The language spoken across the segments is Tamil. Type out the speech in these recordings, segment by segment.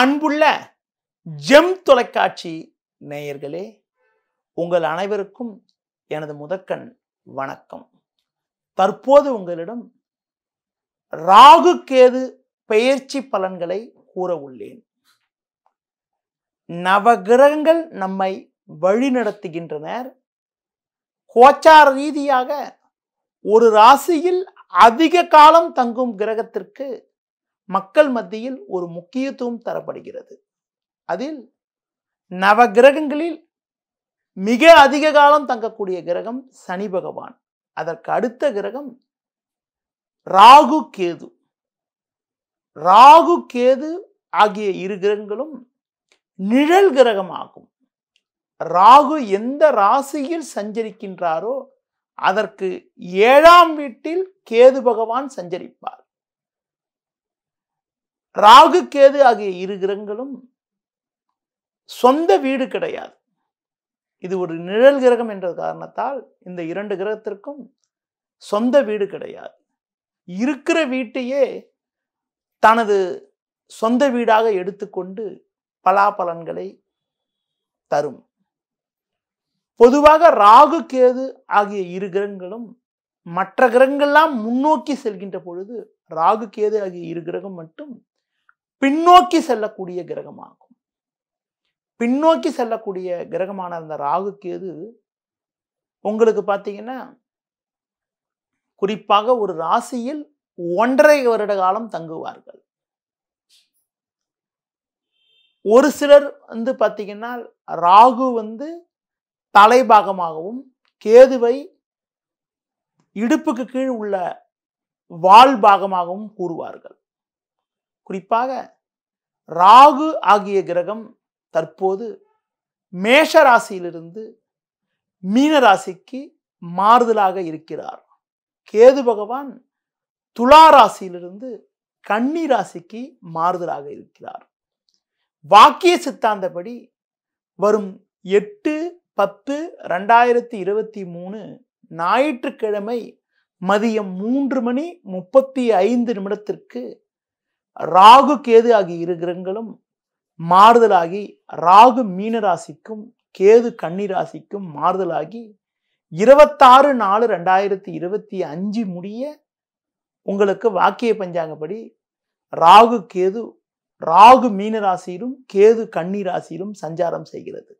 அன்புள்ள ஜெம் தொலைக்காட்சி நேயர்களே உங்கள் அனைவருக்கும் எனது முதக்கண் வணக்கம் தற்போது உங்களிடம் ராகு கேது பெயர்ச்சி பலன்களை கூற உள்ளேன் நவகிரகங்கள் நம்மை வழிநடத்துகின்றனர் கோச்சார ரீதியாக ஒரு ராசியில் அதிக காலம் தங்கும் கிரகத்திற்கு மக்கள் மத்தியில் ஒரு முக்கியத்துவம் தரப்படுகிறது அதில் நவ கிரகங்களில் மிக அதிக காலம் தங்கக்கூடிய கிரகம் சனி பகவான் அதற்கு அடுத்த கிரகம் ராகு கேது ராகு கேது ஆகிய இரு கிரகங்களும் நிழல் கிரகமாகும் ராகு எந்த ராசியில் சஞ்சரிக்கின்றாரோ அதற்கு ஏழாம் வீட்டில் கேது பகவான் சஞ்சரிப்பார் ராகு கேது ஆகிய இரு கிரகங்களும் சொந்த வீடு கிடையாது இது ஒரு நிழல் கிரகம் என்ற காரணத்தால் இந்த இரண்டு கிரகத்திற்கும் சொந்த வீடு கிடையாது இருக்கிற வீட்டையே தனது சொந்த வீடாக எடுத்துக்கொண்டு பலாபலன்களை தரும் பொதுவாக ராகு கேது ஆகிய இரு கிரகங்களும் மற்ற கிரகங்கள்லாம் முன்னோக்கி செல்கின்ற பொழுது ராகு கேது ஆகிய இரு கிரகம் மட்டும் பின்னோக்கி செல்லக்கூடிய கிரகமாகும் பின்னோக்கி செல்லக்கூடிய கிரகமான அந்த ராகு கேது உங்களுக்கு பார்த்தீங்கன்னா குறிப்பாக ஒரு ராசியில் ஒன்றரை வருட காலம் தங்குவார்கள் ஒரு சிலர் வந்து பார்த்தீங்கன்னா ராகு வந்து தலைபாகமாகவும் கேதுவை இடுப்புக்கு கீழ் உள்ள வால் பாகமாகவும் கூறுவார்கள் குறிப்பாக ராகு ஆகிய கிரகம் தற்போது மேஷ ராசியிலிருந்து மீன ராசிக்கு மாறுதலாக இருக்கிறார் கேது பகவான் துலா ராசியிலிருந்து கன்னி ராசிக்கு மாறுதலாக இருக்கிறார் வாக்கிய சித்தாந்தப்படி வரும் எட்டு பத்து ரெண்டாயிரத்தி இருபத்தி மூணு ஞாயிற்றுக்கிழமை மதியம் மூன்று மணி முப்பத்தி ஐந்து நிமிடத்திற்கு ராகு கேது ஆகிய இரு கிரகங்களும் மாறுதலாகி ராகு மீன ராசிக்கும் கேது கன்னி ராசிக்கும் மாறுதலாகி இருபத்தாறு நாலு ரெண்டாயிரத்தி இருபத்தி அஞ்சு முடிய உங்களுக்கு வாக்கிய பஞ்சாங்கப்படி ராகு கேது ராகு மீன ராசியிலும் கேது கன்னி ராசியிலும் சஞ்சாரம் செய்கிறது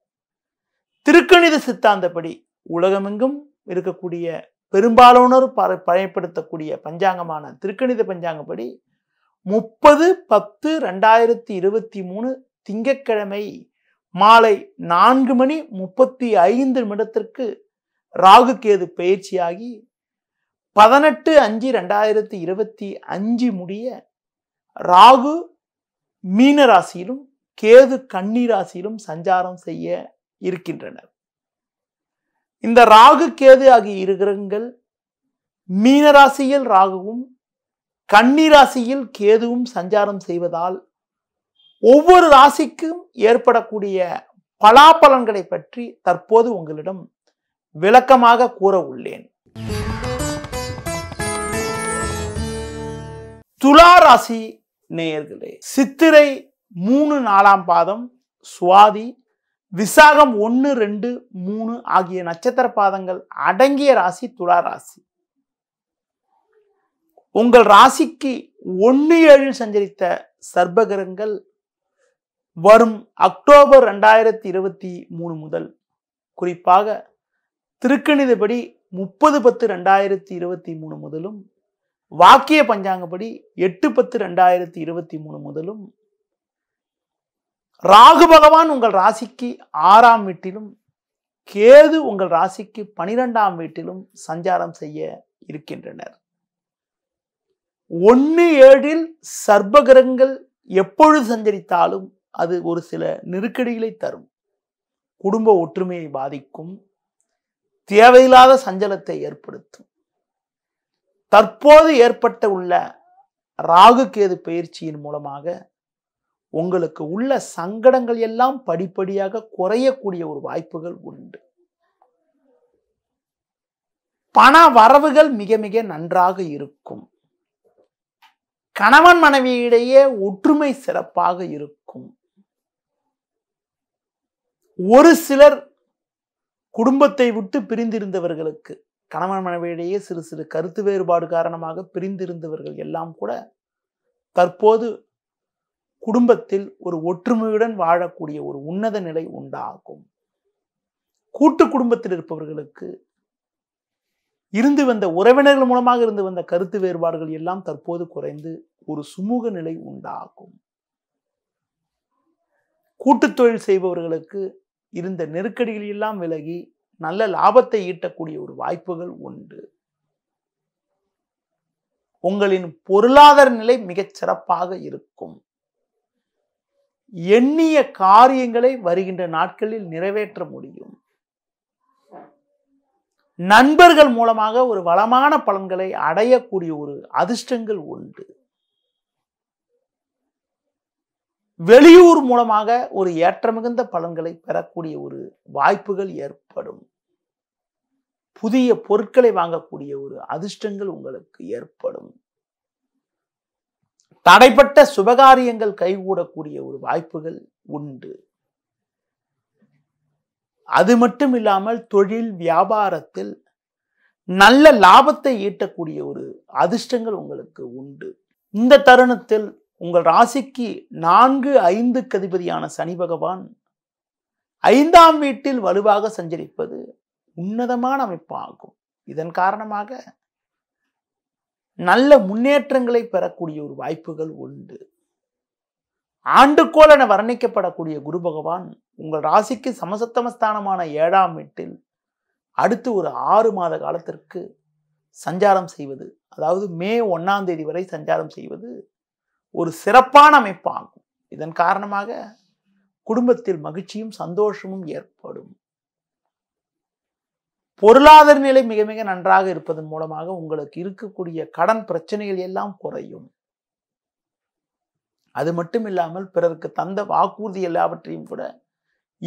திருக்கணித சித்தாந்தப்படி உலகமெங்கும் இருக்கக்கூடிய பெரும்பாலானோர் பயன்படுத்தக்கூடிய பஞ்சாங்கமான திருக்கணித பஞ்சாங்கப்படி முப்பது பத்து ரெண்டாயிரத்தி இருபத்தி மூணு திங்கட்கிழமை மாலை நான்கு மணி முப்பத்தி ஐந்து நிமிடத்திற்கு ராகு கேது பயிற்சியாகி பதினெட்டு அஞ்சு ரெண்டாயிரத்தி இருபத்தி அஞ்சு முடிய ராகு மீன ராசியிலும் கேது கண்ணீராசியிலும் சஞ்சாரம் செய்ய இருக்கின்றனர் இந்த ராகு கேது ஆகிய இரு மீனராசியில் ராகுவும் கன்னிராசியில் கேதுவும் சஞ்சாரம் செய்வதால் ஒவ்வொரு ராசிக்கும் ஏற்படக்கூடிய பலாபலன்களை பற்றி தற்போது உங்களிடம் விளக்கமாக கூற உள்ளேன் துலா ராசி நேயர்களே சித்திரை மூணு நாலாம் பாதம் சுவாதி விசாகம் ஒன்று ரெண்டு மூணு ஆகிய நட்சத்திர பாதங்கள் அடங்கிய ராசி துலா ராசி உங்கள் ராசிக்கு ஒன்று ஏழில் சஞ்சரித்த சர்பகரங்கள் வரும் அக்டோபர் ரெண்டாயிரத்தி இருபத்தி மூணு முதல் குறிப்பாக திருக்கணிதப்படி முப்பது பத்து ரெண்டாயிரத்தி இருபத்தி மூணு முதலும் வாக்கிய பஞ்சாங்கப்படி எட்டு பத்து ரெண்டாயிரத்தி இருபத்தி மூணு முதலும் ராகு பகவான் உங்கள் ராசிக்கு ஆறாம் வீட்டிலும் கேது உங்கள் ராசிக்கு பனிரெண்டாம் வீட்டிலும் சஞ்சாரம் செய்ய இருக்கின்றனர் ஒன்று ஏழில் சர்பகிரகங்கள் எப்பொழுது சஞ்சரித்தாலும் அது ஒரு சில நெருக்கடிகளை தரும் குடும்ப ஒற்றுமையை பாதிக்கும் தேவையில்லாத சஞ்சலத்தை ஏற்படுத்தும் தற்போது ஏற்பட்ட உள்ள ராகு கேது பயிற்சியின் மூலமாக உங்களுக்கு உள்ள சங்கடங்கள் எல்லாம் படிப்படியாக குறையக்கூடிய ஒரு வாய்ப்புகள் உண்டு பண வரவுகள் மிக மிக நன்றாக இருக்கும் கணவன் மனைவியிடையே ஒற்றுமை சிறப்பாக இருக்கும் ஒரு சிலர் குடும்பத்தை விட்டு பிரிந்திருந்தவர்களுக்கு கணவன் மனைவியிடையே சிறு சிறு கருத்து வேறுபாடு காரணமாக பிரிந்திருந்தவர்கள் எல்லாம் கூட தற்போது குடும்பத்தில் ஒரு ஒற்றுமையுடன் வாழக்கூடிய ஒரு உன்னத நிலை உண்டாகும் கூட்டு குடும்பத்தில் இருப்பவர்களுக்கு இருந்து வந்த உறவினர்கள் மூலமாக இருந்து வந்த கருத்து வேறுபாடுகள் எல்லாம் தற்போது குறைந்து ஒரு சுமூக நிலை உண்டாகும் கூட்டு தொழில் செய்பவர்களுக்கு இருந்த நெருக்கடிகள் எல்லாம் விலகி நல்ல லாபத்தை ஈட்டக்கூடிய ஒரு வாய்ப்புகள் உண்டு உங்களின் பொருளாதார நிலை மிகச் சிறப்பாக இருக்கும் எண்ணிய காரியங்களை வருகின்ற நாட்களில் நிறைவேற்ற முடியும் நண்பர்கள் மூலமாக ஒரு வளமான பலன்களை அடையக்கூடிய ஒரு அதிர்ஷ்டங்கள் உண்டு வெளியூர் மூலமாக ஒரு ஏற்றமிகுந்த பலன்களை பெறக்கூடிய ஒரு வாய்ப்புகள் ஏற்படும் புதிய பொருட்களை வாங்கக்கூடிய ஒரு அதிர்ஷ்டங்கள் உங்களுக்கு ஏற்படும் தடைப்பட்ட சுபகாரியங்கள் கைகூடக்கூடிய ஒரு வாய்ப்புகள் உண்டு அது மட்டும் இல்லாமல் தொழில் வியாபாரத்தில் நல்ல லாபத்தை ஈட்டக்கூடிய ஒரு அதிர்ஷ்டங்கள் உங்களுக்கு உண்டு இந்த தருணத்தில் உங்கள் ராசிக்கு நான்கு ஐந்து கதிபதியான சனி பகவான் ஐந்தாம் வீட்டில் வலுவாக சஞ்சரிப்பது உன்னதமான அமைப்பாகும் இதன் காரணமாக நல்ல முன்னேற்றங்களை பெறக்கூடிய ஒரு வாய்ப்புகள் உண்டு ஆண்டுக்கோள் என வர்ணிக்கப்படக்கூடிய குரு பகவான் உங்கள் ராசிக்கு சமசத்தமஸ்தானமான ஏழாம் வீட்டில் அடுத்து ஒரு ஆறு மாத காலத்திற்கு சஞ்சாரம் செய்வது அதாவது மே ஒன்றாம் தேதி வரை சஞ்சாரம் செய்வது ஒரு சிறப்பான அமைப்பாகும் இதன் காரணமாக குடும்பத்தில் மகிழ்ச்சியும் சந்தோஷமும் ஏற்படும் பொருளாதார நிலை மிக மிக நன்றாக இருப்பதன் மூலமாக உங்களுக்கு இருக்கக்கூடிய கடன் பிரச்சனைகள் எல்லாம் குறையும் அது மட்டும் இல்லாமல் பிறருக்கு தந்த வாக்குறுதி எல்லாவற்றையும் கூட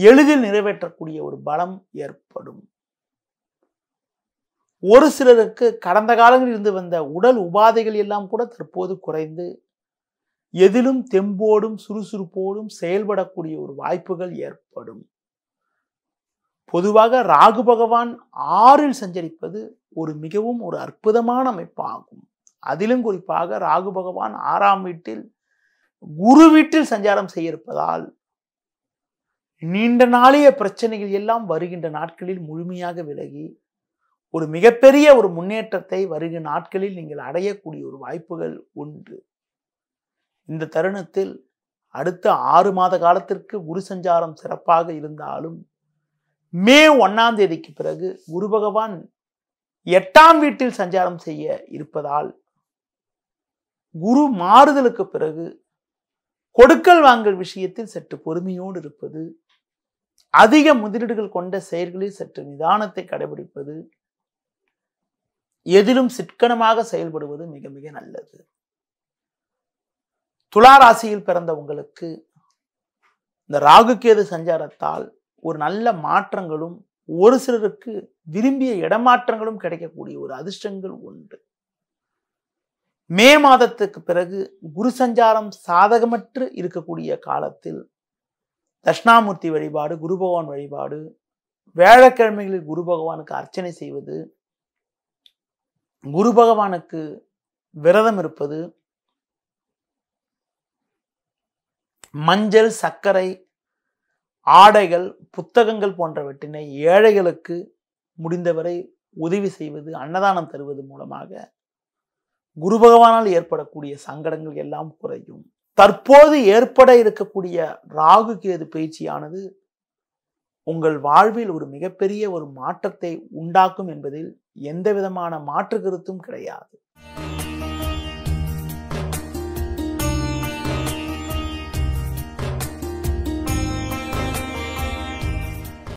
எளிதில் நிறைவேற்றக்கூடிய ஒரு பலம் ஏற்படும் ஒரு சிலருக்கு கடந்த காலங்களில் இருந்து வந்த உடல் உபாதைகள் எல்லாம் கூட தற்போது குறைந்து எதிலும் தெம்போடும் சுறுசுறுப்போடும் செயல்படக்கூடிய ஒரு வாய்ப்புகள் ஏற்படும் பொதுவாக ராகு பகவான் ஆறில் சஞ்சரிப்பது ஒரு மிகவும் ஒரு அற்புதமான அமைப்பாகும் அதிலும் குறிப்பாக ராகு பகவான் ஆறாம் வீட்டில் குரு வீட்டில் சஞ்சாரம் செய்யிருப்பதால் நீண்ட நாளைய பிரச்சனைகள் எல்லாம் வருகின்ற நாட்களில் முழுமையாக விலகி ஒரு மிகப்பெரிய ஒரு முன்னேற்றத்தை வருகிற நாட்களில் நீங்கள் அடையக்கூடிய ஒரு வாய்ப்புகள் உண்டு இந்த தருணத்தில் அடுத்த ஆறு மாத காலத்திற்கு குரு சஞ்சாரம் சிறப்பாக இருந்தாலும் மே ஒன்னாம் தேதிக்கு பிறகு குரு பகவான் எட்டாம் வீட்டில் சஞ்சாரம் செய்ய இருப்பதால் குரு மாறுதலுக்கு பிறகு கொடுக்கல் வாங்கல் விஷயத்தில் சற்று பொறுமையோடு இருப்பது அதிக முதலீடுகள் கொண்ட செயல்களில் சற்று நிதானத்தை கடைபிடிப்பது எதிலும் சிக்கனமாக செயல்படுவது மிக மிக நல்லது துளாராசியில் பிறந்த உங்களுக்கு இந்த ராகுகேது சஞ்சாரத்தால் ஒரு நல்ல மாற்றங்களும் ஒரு சிலருக்கு விரும்பிய இடமாற்றங்களும் கிடைக்கக்கூடிய ஒரு அதிர்ஷ்டங்கள் உண்டு மே மாதத்துக்கு பிறகு குரு சஞ்சாரம் சாதகமற்று இருக்கக்கூடிய காலத்தில் தட்சிணாமூர்த்தி வழிபாடு குரு பகவான் வழிபாடு வேழக்கிழமைகளில் குரு பகவானுக்கு அர்ச்சனை செய்வது குரு பகவானுக்கு விரதம் இருப்பது மஞ்சள் சர்க்கரை ஆடைகள் புத்தகங்கள் போன்றவற்றினை ஏழைகளுக்கு முடிந்தவரை உதவி செய்வது அன்னதானம் தருவது மூலமாக குரு பகவானால் ஏற்படக்கூடிய சங்கடங்கள் எல்லாம் குறையும் தற்போது ஏற்பட இருக்கக்கூடிய ராகு கேது பயிற்சியானது உங்கள் வாழ்வில் ஒரு மிகப்பெரிய ஒரு மாற்றத்தை உண்டாக்கும் என்பதில் எந்த விதமான மாற்று கருத்தும் கிடையாது